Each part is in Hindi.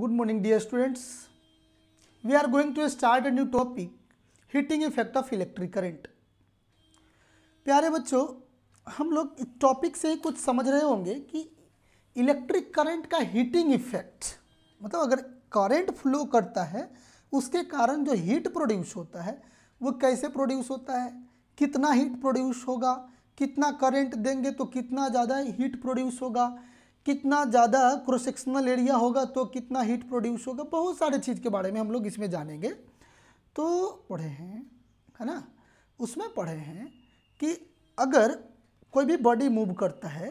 good morning dear students we are going to start a new topic heating effect of electric current प्यारे बच्चों हम लोग इस टॉपिक से ही कुछ समझ रहे होंगे कि इलेक्ट्रिक करंट का हीटिंग इफेक्ट मतलब अगर करंट फ्लो करता है उसके कारण जो हीट प्रोड्यूस होता है वो कैसे प्रोड्यूस होता है कितना हीट प्रोड्यूस होगा कितना करंट देंगे तो कितना ज़्यादा हीट प्रोड्यूस होगा कितना ज़्यादा क्रोसेक्शनल एरिया होगा तो कितना हीट प्रोड्यूस होगा बहुत सारे चीज़ के बारे में हम लोग इसमें जानेंगे तो पढ़े हैं है ना उसमें पढ़े हैं कि अगर कोई भी बॉडी मूव करता है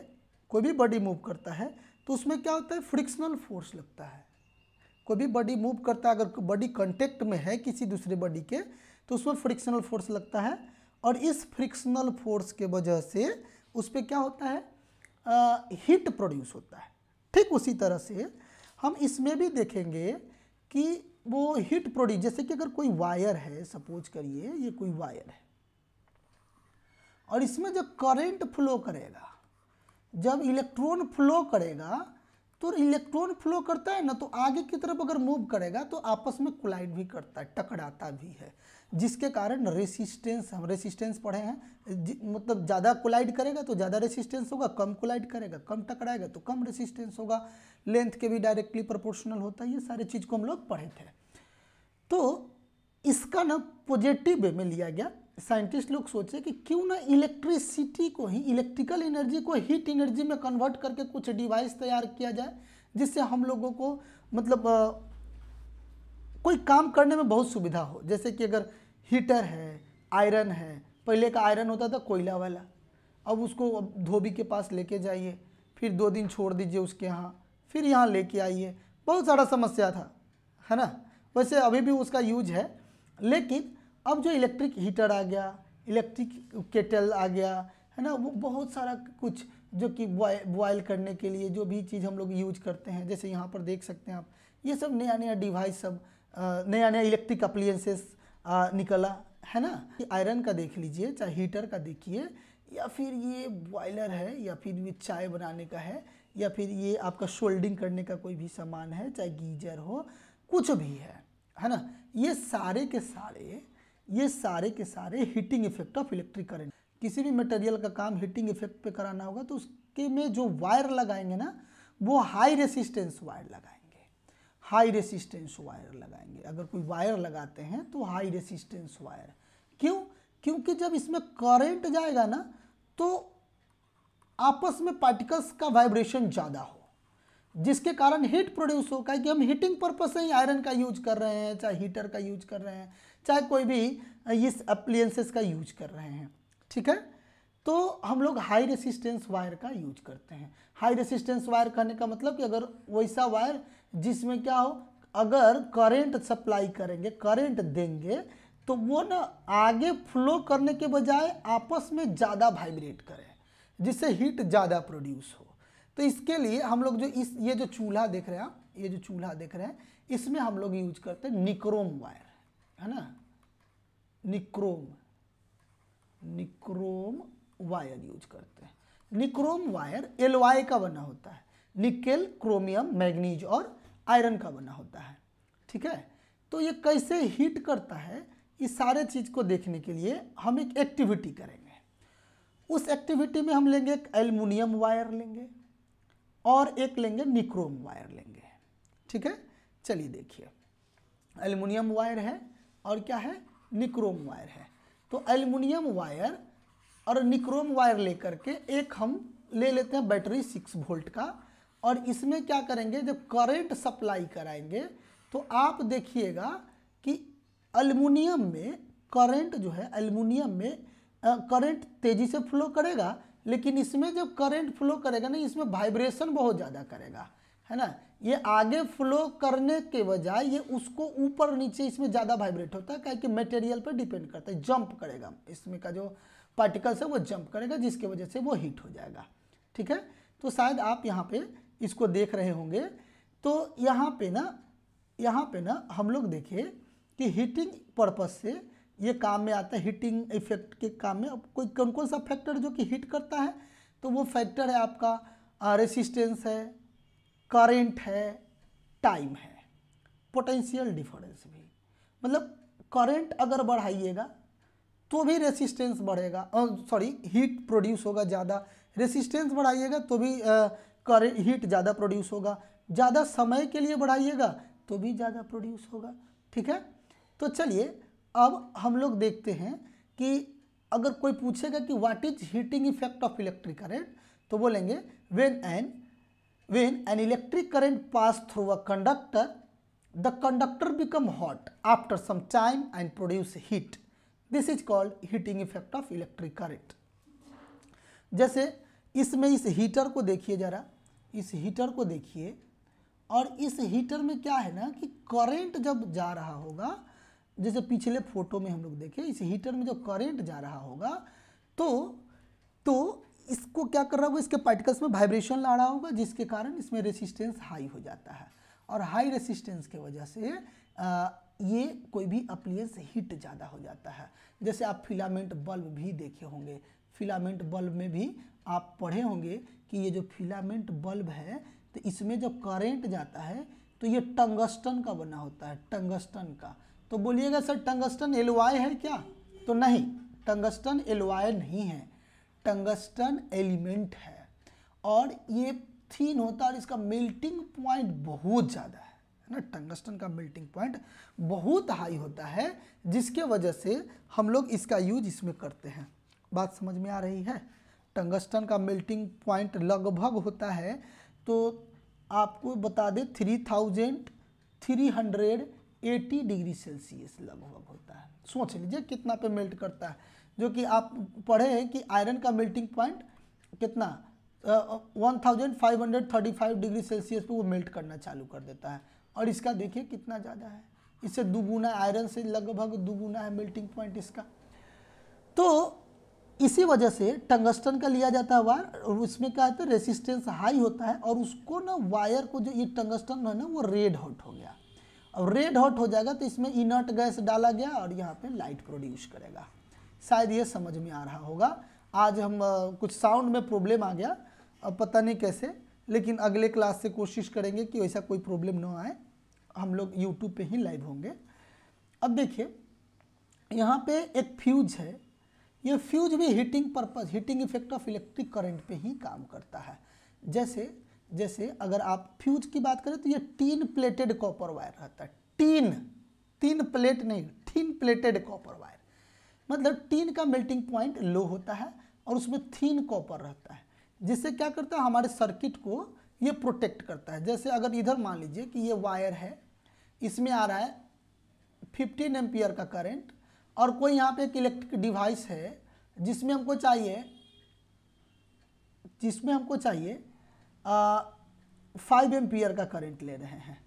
कोई भी बॉडी मूव करता है तो उसमें क्या होता है फ्रिक्शनल फोर्स लगता है कोई भी बॉडी मूव करता है अगर बॉडी कॉन्टेक्ट में है किसी दूसरे बॉडी के तो उसमें फ्रिक्शनल फोर्स लगता है और इस फ्रिक्शनल फोर्स के वजह से उस पर क्या होता है हीट प्रोड्यूस होता है ठीक उसी तरह से हम इसमें भी देखेंगे कि वो हीट प्रोड्यूस जैसे कि अगर कोई वायर है सपोज करिए ये कोई वायर है और इसमें जब करंट फ्लो करेगा जब इलेक्ट्रॉन फ्लो करेगा तो इलेक्ट्रॉन फ्लो करता है ना तो आगे की तरफ अगर मूव करेगा तो आपस में कोलाइड भी करता है टकराता भी है जिसके कारण रेसिस्टेंस हम रेसिस्टेंस पढ़े हैं मतलब ज़्यादा कोलाइड करेगा तो ज़्यादा रेसिस्टेंस होगा कम कोलाइड करेगा कम टकराएगा तो कम रेसिस्टेंस होगा लेंथ के भी डायरेक्टली प्रोपोर्शनल होता है ये सारे चीज़ को हम लोग पढ़े थे तो इसका ना पॉजिटिव वे में लिया गया साइंटिस्ट लोग सोचे कि क्यों ना इलेक्ट्रिसिटी को ही इलेक्ट्रिकल एनर्जी को हीट एनर्जी में कन्वर्ट करके कुछ डिवाइस तैयार किया जाए जिससे हम लोगों को मतलब आ, कोई काम करने में बहुत सुविधा हो जैसे कि अगर हीटर है आयरन है पहले का आयरन होता था कोयला वाला अब उसको अब धोबी के पास लेके जाइए फिर दो दिन छोड़ दीजिए उसके यहाँ फिर यहाँ लेके आइए बहुत सारा समस्या था है ना वैसे अभी भी उसका यूज है लेकिन अब जो इलेक्ट्रिक हीटर आ गया इलेक्ट्रिक केटल आ गया है ना वो बहुत सारा कुछ जो कि बॉयल करने के लिए जो भी चीज़ हम लोग यूज करते हैं जैसे यहाँ पर देख सकते हैं आप ये सब नया नया डिवाइस सब नया नया इलेक्ट्रिक अप्लियंसेस निकला है ना आयरन का देख लीजिए चाहे हीटर का देखिए या फिर ये बॉयलर है या फिर ये चाय बनाने का है या फिर ये आपका शोल्डिंग करने का कोई भी सामान है चाहे गीजर हो कुछ भी है है ना ये सारे के सारे ये सारे के सारे heating effect of electric current किसी भी मटेरियल का काम हीटिंग इफेक्ट पे कराना होगा तो उसके में जो वायर लगाएंगे ना वो हाई रेसिस्टेंस वायर लगाएंगे हाई रेसिस्टेंस वायर लगाएंगे अगर कोई वायर लगाते हैं तो हाई रेसिस्टेंस वायर क्यों क्योंकि जब इसमें करंट जाएगा ना तो आपस में पार्टिकल्स का वाइब्रेशन ज़्यादा हो जिसके कारण हीट प्रोड्यूस होगा कि हम हीटिंग पर्पज से ही आयरन का यूज कर रहे हैं चाहे हीटर का यूज कर रहे हैं चाहे कोई भी इस अप्लियंसेस का यूज कर रहे हैं ठीक है तो हम लोग हाई रेसिस्टेंस वायर का यूज करते हैं हाई रेसिस्टेंस वायर कहने का मतलब कि अगर वैसा वायर जिसमें क्या हो अगर करंट सप्लाई करेंगे करंट देंगे तो वो ना आगे फ्लो करने के बजाय आपस में ज़्यादा वाइब्रेट करें जिससे हीट ज़्यादा प्रोड्यूस हो तो इसके लिए हम लोग जो इस ये जो चूल्हा देख रहे हैं ये जो चूल्हा देख रहे हैं इसमें हम लोग यूज करते हैं निक्रोम वायर है ना निक्रोम निक्रोम वायर यूज करते हैं निक्रोम वायर एलवाई का बना होता है निकेल क्रोमियम मैग्नीज और आयरन का बना होता है ठीक है तो ये कैसे हीट करता है इस सारे चीज़ को देखने के लिए हम एक एक्टिविटी करेंगे उस एक्टिविटी में हम लेंगे एक एल्यूमिनियम वायर लेंगे और एक लेंगे निक्रोम वायर लेंगे ठीक है चलिए देखिए एल्यूमिनियम वायर है और क्या है निक्रोम वायर है तो एल्युमिनियम वायर और निक्रोम वायर लेकर के एक हम ले लेते हैं बैटरी सिक्स वोल्ट का और इसमें क्या करेंगे जब करंट सप्लाई कराएंगे तो आप देखिएगा कि अल्मोनियम में करंट जो है अल्मोनियम में करंट तेज़ी से फ्लो करेगा लेकिन इसमें जब करंट फ्लो करेगा ना इसमें वाइब्रेशन बहुत ज़्यादा करेगा है ना ये आगे फ्लो करने के बजाय ये उसको ऊपर नीचे इसमें ज़्यादा वाइब्रेट होता है क्या कि मटेरियल पर डिपेंड करता है जंप करेगा इसमें का जो पार्टिकल्स है वो जंप करेगा जिसके वजह से वो हीट हो जाएगा ठीक है तो शायद आप यहाँ पे इसको देख रहे होंगे तो यहाँ पे ना यहाँ पे ना हम लोग देखें कि हीटिंग पर्पज से ये काम में आता है हीटिंग इफेक्ट के काम में अब कोई कौन कौन सा फैक्टर जो कि हीट करता है तो वो फैक्टर है आपका रेसिस्टेंस है करेंट है टाइम है पोटेंशियल डिफरेंस भी मतलब करंट अगर बढ़ाइएगा तो भी रेसिस्टेंस बढ़ेगा सॉरी हीट प्रोड्यूस होगा ज़्यादा रेसिस्टेंस बढ़ाइएगा तो भी करेंट हीट ज़्यादा प्रोड्यूस होगा ज़्यादा समय के लिए बढ़ाइएगा तो भी ज़्यादा प्रोड्यूस होगा ठीक है तो चलिए अब हम लोग देखते हैं कि अगर कोई पूछेगा कि what is heating effect of electric current तो बोलेंगे when an when an electric current pass through a conductor the conductor become hot after some time and produce heat this is called heating effect of electric current jaise isme is heater ko dekhiye zara is heater ko dekhiye और इस हीटर में क्या है ना कि करंट जब जा रहा होगा जैसे पिछले फोटो में हम लोग देखे इस हीटर में जो करंट जा रहा होगा तो तो इसको क्या कर रहा होगा इसके पार्टिकल्स में वाइब्रेशन ला रहा होगा जिसके कारण इसमें रेसिस्टेंस हाई हो जाता है और हाई रेसिस्टेंस के वजह से आ, ये कोई भी अप्लियंस हीट ज़्यादा हो जाता है जैसे आप फिलामेंट बल्ब भी देखे होंगे फिलामेंट बल्ब में भी आप पढ़े होंगे कि ये जो फिलामेंट बल्ब है तो इसमें जब करेंट जाता है तो ये टंगस्टन का बना होता है टंगस्टन का तो बोलिएगा सर टंगस्टन एलवाई है क्या तो नहीं टंगस्टन एलवाई नहीं है टंगस्टन एलिमेंट है और ये थीन होता है और इसका मेल्टिंग पॉइंट बहुत ज़्यादा है ना टंगस्टन का मेल्टिंग पॉइंट बहुत हाई होता है जिसके वजह से हम लोग इसका यूज इसमें करते हैं बात समझ में आ रही है टंगस्टन का मेल्टिंग पॉइंट लगभग होता है तो आपको बता दें three thousand three hundred 80 degree Celsius लगभग होता है सोच लीजिए कितना पे मेल्ट करता है जो कि आप पढ़े हैं कि आयरन का मेल्टिंग पॉइंट कितना one thousand five hundred thirty five degree Celsius पे वो मेल्ट करना चालू कर देता है और इसका देखिए कितना ज़्यादा है इससे दुगुना आयरन से लगभग दुगुना है मेल्टिंग पॉइंट इसका तो इसी वजह से टंगस्टन का लिया जाता है वायर और उसमें क्या होता है रेसिस्टेंस तो हाई होता है और उसको ना वायर को जो ये टंगस्टन है ना वो रेड हॉट हो गया और रेड हॉट हो जाएगा तो इसमें इनर्ट गैस डाला गया और यहाँ पे लाइट प्रोड्यूस करेगा शायद ये समझ में आ रहा होगा आज हम कुछ साउंड में प्रॉब्लम आ गया अब पता नहीं कैसे लेकिन अगले क्लास से कोशिश करेंगे कि वैसा कोई प्रॉब्लम ना आए हम लोग यूट्यूब पर ही लाइव होंगे अब देखिए यहाँ पे एक फ्यूज है ये फ्यूज भी heating purpose heating effect of electric current पे ही काम करता है जैसे जैसे अगर आप फ्यूज की बात करें तो ये टीन प्लेटेड कॉपर वायर रहता है टीन तीन प्लेट नहीं थीन प्लेटेड कॉपर वायर मतलब टीन का मेल्टिंग पॉइंट लो होता है और उसमें थीन कॉपर रहता है जिससे क्या करता है हमारे सर्किट को ये प्रोटेक्ट करता है जैसे अगर इधर मान लीजिए कि ये वायर है इसमें आ रहा है फिफ्टीन एम्पियर का करंट और कोई यहाँ पे एक इलेक्ट्रिक डिवाइस है जिसमें हमको चाहिए जिसमें हमको चाहिए फाइव एम का करंट ले रहे हैं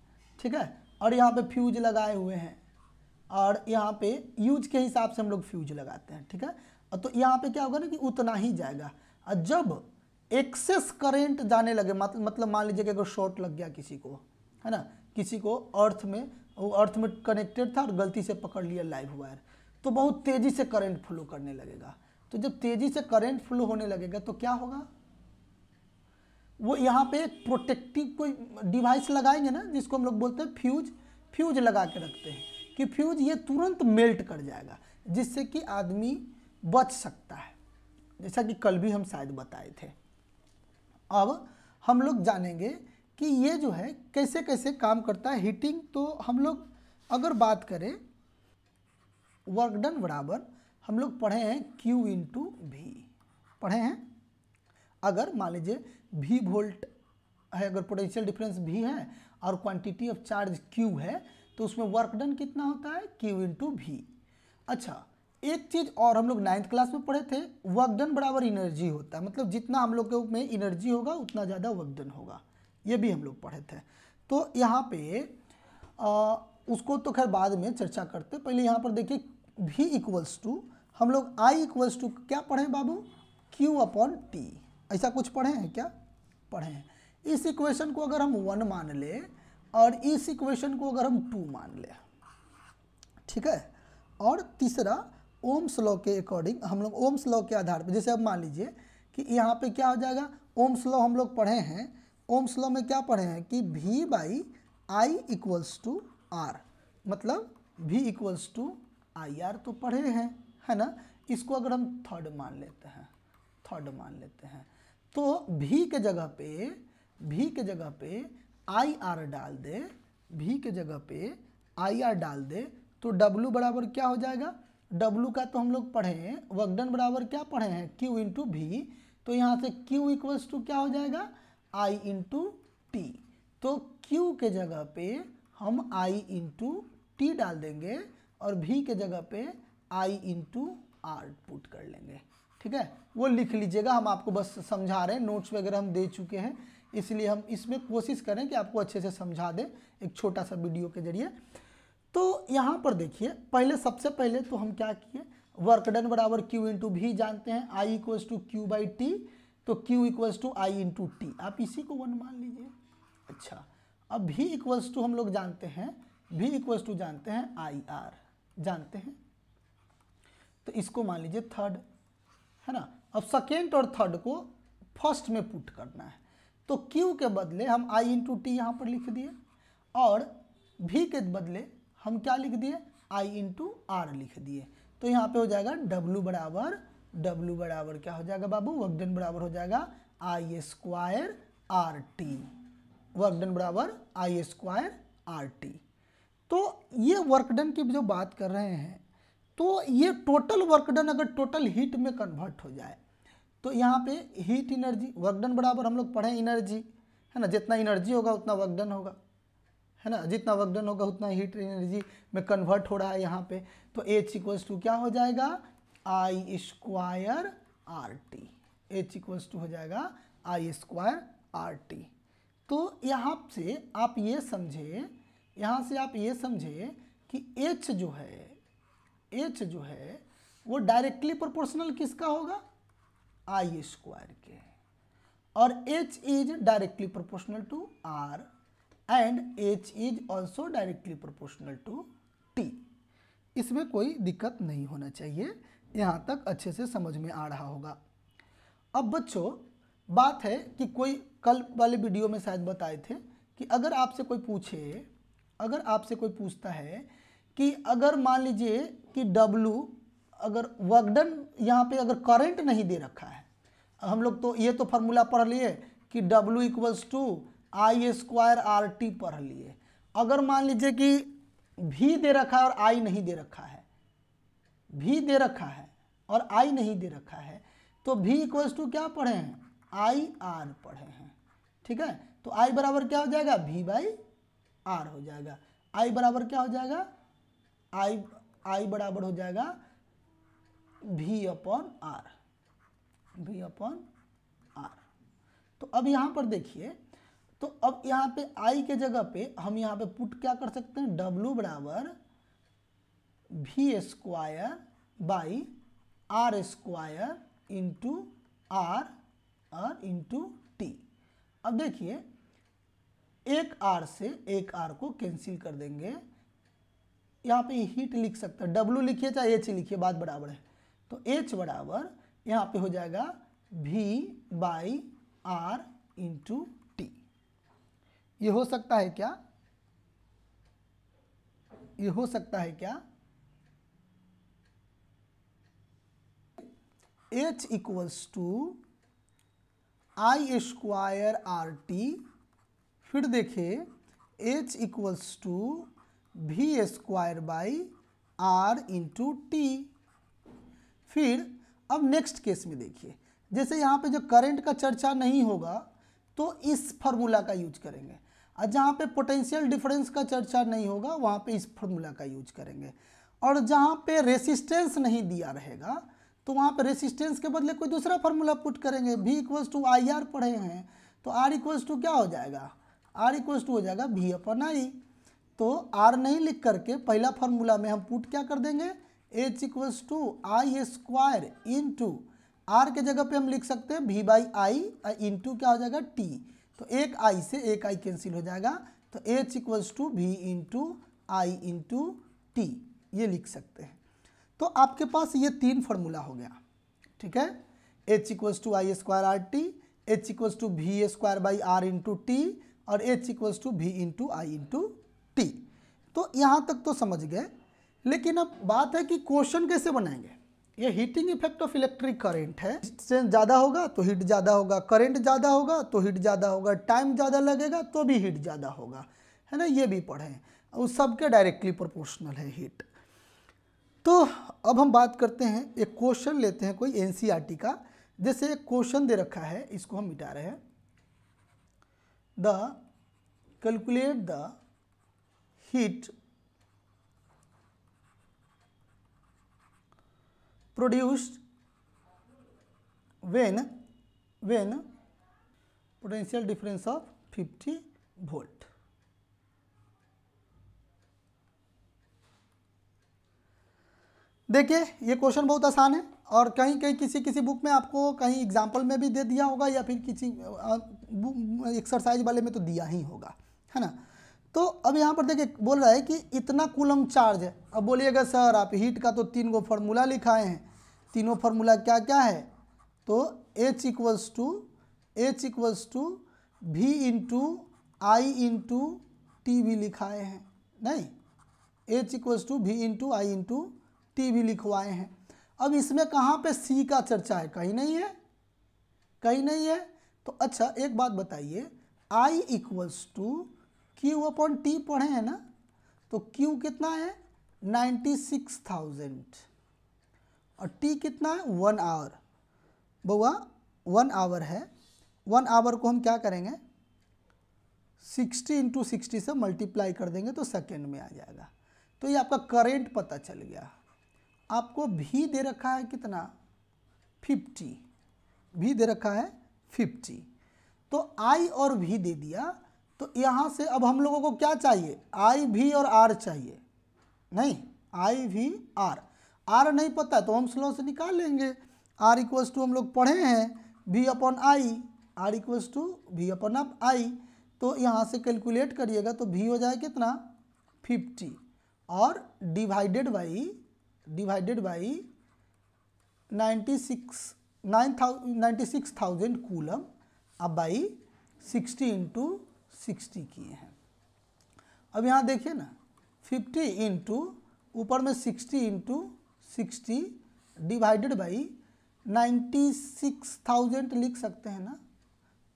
ठीक है और यहाँ पे फ्यूज लगाए हुए हैं और यहाँ पे यूज के हिसाब से हम लोग फ्यूज लगाते हैं ठीक है तो यहाँ पे क्या होगा ना कि उतना ही जाएगा और जब एक्सेस करंट जाने लगे मतलब मतलब मान लीजिए कि अगर शॉर्ट लग गया किसी को है ना किसी को अर्थ में वो अर्थ में कनेक्टेड था और गलती से पकड़ लिया लाइव वायर तो बहुत तेज़ी से करंट फ्लो करने लगेगा तो जब तेज़ी से करंट फ्लो होने लगेगा तो क्या होगा वो यहाँ पे एक प्रोटेक्टिव कोई डिवाइस लगाएंगे ना जिसको हम लोग बोलते हैं फ्यूज फ्यूज लगा के रखते हैं कि फ्यूज ये तुरंत मेल्ट कर जाएगा जिससे कि आदमी बच सकता है जैसा कि कल भी हम शायद बताए थे अब हम लोग जानेंगे कि ये जो है कैसे कैसे काम करता है हीटिंग तो हम लोग अगर बात करें वर्क डन बराबर हम लोग पढ़े हैं क्यू इंटू भी पढ़े हैं अगर मान लीजिए भी वोल्ट है अगर पोटेंशियल डिफरेंस भी है और क्वांटिटी ऑफ चार्ज क्यू है तो उसमें वर्क डन कितना होता है क्यू इंटू भी अच्छा एक चीज़ और हम लोग नाइन्थ क्लास में पढ़े थे वर्क डन बराबर इनर्जी होता है मतलब जितना हम लोग के में इनर्जी होगा उतना ज़्यादा वर्क डन होगा ये भी हम लोग पढ़े थे तो यहाँ पे आ, उसको तो खैर बाद में चर्चा करते पहले यहाँ पर देखिए भी इक्वल्स टू हम लोग आई इक्वल्स टू क्या पढ़ें बाबू क्यू अपॉन टी ऐसा कुछ पढ़े हैं क्या पढ़ें इस इक्वेशन को अगर हम वन मान ले और इस इक्वेशन को अगर हम टू मान ले ठीक है और तीसरा ओम्स लॉ के अकॉर्डिंग हम लोग ओम्स लॉ के आधार पर जैसे अब मान लीजिए कि यहाँ पे क्या हो जाएगा ओम्स लॉ हम लोग पढ़े हैं ओम्स लॉ में क्या पढ़े हैं कि V by I equals to R मतलब V equals to I R तो पढ़े हैं है ना इसको अगर हम थर्ड मान लेते हैं थर्ड मान लेते हैं तो भी के जगह पे भी के जगह पे आई आर डाल दे भी के जगह पे आई आर डाल दे तो डब्लू बराबर क्या हो जाएगा डब्लू का तो हम लोग पढ़े हैं वर्कडन बराबर क्या पढ़े हैं क्यू इंटू भी तो यहाँ से क्यू इक्वल्स टू क्या हो जाएगा आई इंटू टी तो क्यू के जगह पे हम आई इंटू टी डाल देंगे और भी के जगह पे आई इंटू आर पुट कर लेंगे ठीक है वो लिख लीजिएगा हम आपको बस समझा रहे हैं नोट्स वगैरह हम दे चुके हैं इसलिए हम इसमें कोशिश करें कि आपको अच्छे से समझा दें एक छोटा सा वीडियो के जरिए तो यहाँ पर देखिए पहले सबसे पहले तो हम क्या किए वर्क डन बराबर क्यू इंटू भी जानते हैं I equals to Q by T तो Q equals to I into T आप इसी को वन मान लीजिए अच्छा अब भी इक्वल्स टू हम लोग जानते हैं भी इक्वल्स टू जानते हैं आई आर जानते हैं तो इसको मान लीजिए थर्ड है ना अब सेकेंड और थर्ड को फर्स्ट में पुट करना है तो क्यू के बदले हम आई इंटू टी यहाँ पर लिख दिए और भी के बदले हम क्या लिख दिए आई इंटू आर लिख दिए तो यहाँ पे हो जाएगा डब्लू बराबर डब्लू बराबर क्या हो जाएगा बाबू वर्कडन बराबर हो जाएगा I square R T work done बराबर आई स्क्वायर आर टी तो ये वर्कडन की जो बात कर रहे हैं तो ये टोटल वर्क डन अगर टोटल हीट में कन्वर्ट हो जाए तो यहाँ पे हीट इनर्जी वर्क डन बराबर हम लोग पढ़ें इनर्जी है ना जितना इनर्जी होगा उतना वर्क डन होगा है ना जितना वर्क डन होगा उतना हीट एनर्जी में कन्वर्ट हो रहा है यहाँ पे तो एच इक्वल्स टू क्या हो जाएगा I square R T H equals to हो जाएगा आई स्क्वायर आर टी तो यहाँ से आप ये समझे यहाँ से आप ये समझे कि एच जो है एच जो है वो डायरेक्टली प्रोपोर्शनल किसका होगा आई स्क्वायर के और H is directly proportional to R and H is also directly proportional to T इसमें कोई दिक्कत नहीं होना चाहिए यहाँ तक अच्छे से समझ में आ रहा होगा अब बच्चों बात है कि कोई कल वाले वीडियो में शायद बताए थे कि अगर आपसे कोई पूछे अगर आपसे कोई पूछता है कि अगर मान लीजिए कि W अगर वर्कडन यहाँ पे अगर करंट नहीं दे रखा है हम लोग तो ये तो फार्मूला पढ़ लिए कि W equals to I square R T पढ़ लिए अगर मान लीजिए कि भी दे रखा है और आई नहीं दे रखा है भी दे रखा है और आई नहीं दे रखा है तो भी इक्वल्स टू क्या पढ़े हैं आई आर पढ़े हैं ठीक है तो आई बराबर क्या हो जाएगा भी बाई आर हो जाएगा आई बराबर क्या हो जाएगा आई आई बराबर हो जाएगा V upon R V upon R तो अब यहाँ पर देखिए तो अब यहाँ पे आई के जगह पे हम यहाँ पे पुट क्या कर सकते हैं डब्ल्यू बराबर V square by R square into R और इंटू टी अब देखिए एक आर से एक आर को कैंसिल कर देंगे यहाँ पे हीट लिख सकते हैं W लिखिए चाहे एच लिखिए बात बराबर है तो एच बराबर यहाँ पे हो जाएगा भी बाई आर इंटू टी ये हो सकता है क्या ये हो सकता है क्या H equals to I square R T फिर देखे H equals to V square by R into T फिर अब नेक्स्ट केस में देखिए जैसे यहाँ पे जो करंट का चर्चा नहीं होगा तो इस फार्मूला का यूज करेंगे और जहाँ पे पोटेंशियल डिफरेंस का चर्चा नहीं होगा वहाँ पे इस फार्मूला का यूज करेंगे और जहाँ पे रेसिस्टेंस नहीं दिया रहेगा तो वहाँ पे रेसिस्टेंस के बदले कोई दूसरा फार्मूला पुट करेंगे भी इक्वल्स टू आई आर पढ़े हैं तो आर इक्वल्स टू क्या हो जाएगा आर इक्वल्स टू हो जाएगा भी अपन आई तो आर नहीं लिख करके पहला फार्मूला में हम पुट क्या कर देंगे H equals to I square into R के जगह पे हम लिख सकते हैं V by I into क्या हो जाएगा टी तो एक आई से एक आई कैंसिल हो जाएगा तो H equals to V into I into T ये लिख सकते हैं तो आपके पास ये तीन फार्मूला हो गया ठीक है H equals to I square R T H equals to V square by R into T और H equals to V into I into तो यहाँ तक तो समझ गए लेकिन अब बात है कि क्वेश्चन कैसे बनाएंगे ये heating effect of electric current है डिस्टेंस ज़्यादा होगा तो हीट ज़्यादा होगा करंट ज़्यादा होगा तो हीट ज़्यादा होगा टाइम ज़्यादा लगेगा तो भी हीट ज़्यादा होगा है ना ये भी पढ़ें उस सब के डायरेक्टली प्रोपोर्शनल है हीट तो अब हम बात करते हैं एक क्वेश्चन लेते हैं कोई एन e का जैसे एक क्वेश्चन दे रखा है इसको हम मिटा रहे हैं the calculate the heat produced when when potential difference of 50 volt देखिए ये क्वेश्चन बहुत आसान है और कहीं कहीं किसी किसी बुक में आपको कहीं एग्जाम्पल में भी दे दिया होगा या फिर किसी एक्सरसाइज वाले में तो दिया ही होगा है ना तो अब यहाँ पर देखिए बोल रहा है कि इतना कुलम चार्ज है अब बोलिएगा सर आप हीट का तो तीन गो फार्मूला लिखाए हैं तीनों फार्मूला क्या क्या है तो H equals to H equals to V into I into T V लिखाए हैं नहीं H equals to V into I into T V लिखवाए हैं अब इसमें कहाँ पे सी का चर्चा है कहीं नहीं है कहीं नहीं है तो अच्छा एक बात बताइए I equals to Q upon T पढ़े हैं ना तो क्यू कितना है नाइन्टी सिक्स थाउजेंड और टी कितना है वन आवर बउआ वन आवर है वन आवर को हम क्या करेंगे सिक्सटी इंटू सिक्सटी से मल्टीप्लाई कर देंगे तो सेकेंड में आ जाएगा तो ये आपका करेंट पता चल गया आपको भी दे रखा है कितना फिफ्टी भी दे रखा है फिफ्टी तो आई और भी दे दिया तो यहाँ से अब हम लोगों को क्या चाहिए आई वी और आर चाहिए नहीं आई वी आर आर नहीं पता है तो हम स्लो से निकाल लेंगे आर इक्वल्स टू हम लोग पढ़े हैं V upon I R equals to V upon up I तो यहाँ से कैलकुलेट करिएगा तो भी हो जाए कितना फिफ्टी और divided by divided by ninety six nine thou ninety six thousand coulomb अब बाई सिक्सटी इंटू सिक्सटी किए हैं अब यहाँ देखिए ना फिफ्टी इंटू ऊपर में sixty into sixty divided by ninety six thousand लिख सकते हैं ना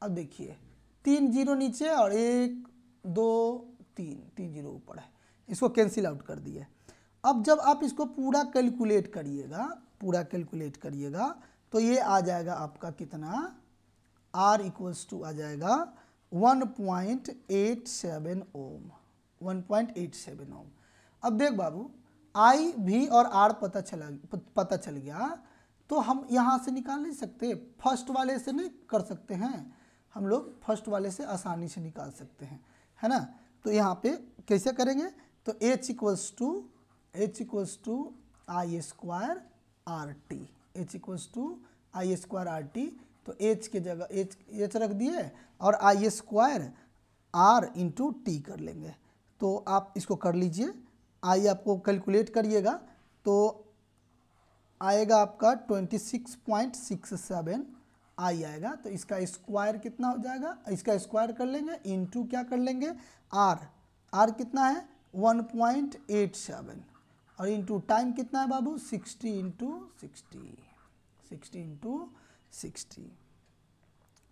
अब देखिए तीन जीरो नीचे और एक दो तीन तीन जीरो ऊपर है इसको कैंसिल आउट कर दिए अब जब आप इसको पूरा कैलकुलेट करिएगा पूरा कैलकुलेट करिएगा तो ये आ जाएगा आपका कितना आर इक्वल्स टू आ जाएगा 1.87 ओम 1.87 ओम अब देख बाबू आई भी और आर पता चला पता चल गया तो हम यहाँ से निकाल नहीं सकते फर्स्ट वाले से नहीं कर सकते हैं हम लोग फर्स्ट वाले से आसानी से निकाल सकते हैं है ना तो यहाँ पे कैसे करेंगे तो H equals to H equals to I square R T H equals to I square R T तो एच के जगह एच एच रख दिए और I square R into T कर लेंगे तो आप इसको कर लीजिए आई आपको कैलकुलेट करिएगा तो आएगा आपका twenty six point six seven I आएगा तो इसका स्क्वायर कितना हो जाएगा इसका स्क्वायर कर लेंगे इंटू क्या कर लेंगे आर आर कितना है वन पॉइंट एट सेवन और इंटू टाइम कितना है बाबू sixty into sixty sixty into sixty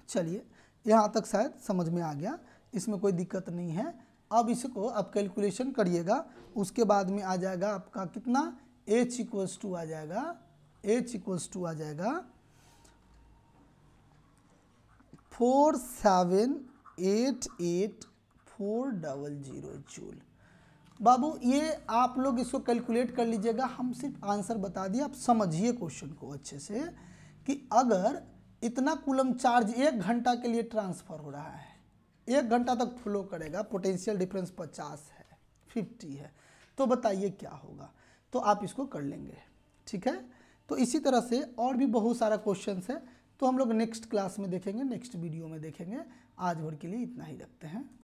चलिए यहाँ तक शायद समझ में आ गया इसमें कोई दिक्कत नहीं है अब इसको आप कैलकुलेशन करिएगा उसके बाद में आ जाएगा आपका कितना एच इक्वल्स टू आ जाएगा एच इक्वल्स टू आ जाएगा four seven eight eight four double zero joule बाबू ये आप लोग इसको कैलकुलेट कर लीजिएगा हम सिर्फ आंसर बता दिए आप समझिए क्वेश्चन को अच्छे से कि अगर इतना कुलम चार्ज एक घंटा के लिए ट्रांसफ़र हो रहा है एक घंटा तक फ्लो करेगा पोटेंशियल डिफरेंस पचास है फिफ्टी है तो बताइए क्या होगा तो आप इसको कर लेंगे ठीक है तो इसी तरह से और भी बहुत सारा क्वेश्चन है तो हम लोग नेक्स्ट क्लास में देखेंगे नेक्स्ट वीडियो में देखेंगे आज भर के लिए इतना ही रखते हैं